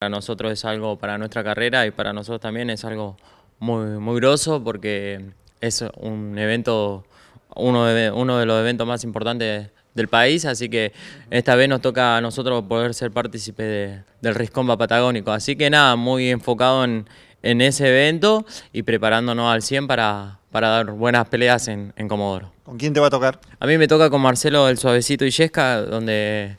Para nosotros es algo, para nuestra carrera y para nosotros también es algo muy, muy grosso porque es un evento, uno de, uno de los eventos más importantes del país, así que esta vez nos toca a nosotros poder ser partícipes del Riscomba Patagónico. Así que nada, muy enfocado en, ese evento y preparándonos al 100 para, para dar buenas peleas en, en Comodoro. ¿Con quién te va a tocar? A mí me toca con Marcelo el Suavecito y Yesca, donde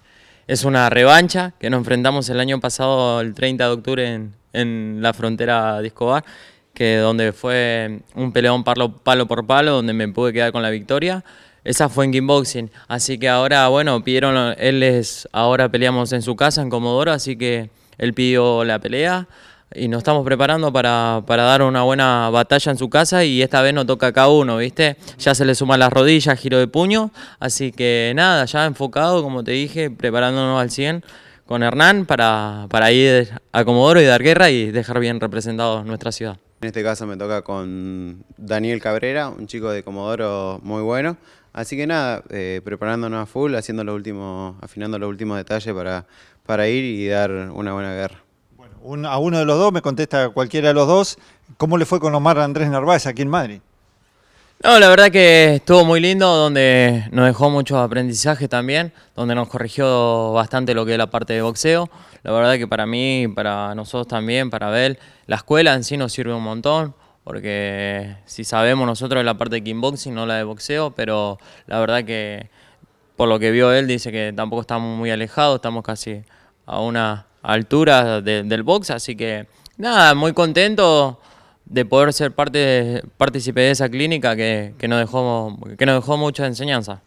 es una revancha que nos enfrentamos el año pasado, el 30 de octubre, en, en la frontera de Escobar, que donde fue un peleón palo, palo por palo, donde me pude quedar con la victoria. Esa fue en kickboxing, así que ahora, bueno, pidieron, él es, ahora peleamos en su casa, en Comodoro, así que él pidió la pelea, y nos estamos preparando para, dar una buena batalla en su casa y esta vez no toca cada uno, ¿viste? Ya se le suman las rodillas, giro de puño, así que nada, ya enfocado, como te dije, preparándonos al 100 con Hernán para, para ir a Comodoro y dar guerra y dejar bien representado nuestra ciudad. En este caso me toca con Daniel Cabrera, un chico de Comodoro muy bueno. Así que nada, eh, preparándonos a full, haciendo los últimos, afinando los últimos detalles para, para ir y dar una buena guerra a uno de los dos, me contesta cualquiera de los dos. ¿Cómo le fue con Omar Andrés Narváez aquí en Madrid? No, la verdad que estuvo muy lindo, donde nos dejó muchos aprendizajes también, donde nos corrigió bastante lo que es la parte de boxeo. La verdad que para mí, para nosotros también, para Abel, la escuela en sí nos sirve un montón, porque si sabemos nosotros la parte de kickboxing, no la de boxeo, pero la verdad que por lo que vio él, dice que tampoco estamos muy alejados, estamos casi a una alturas del box, así que nada, muy contento de poder ser parte, de esa clínica que, que, nos dejó, que nos dejó mucha enseñanza.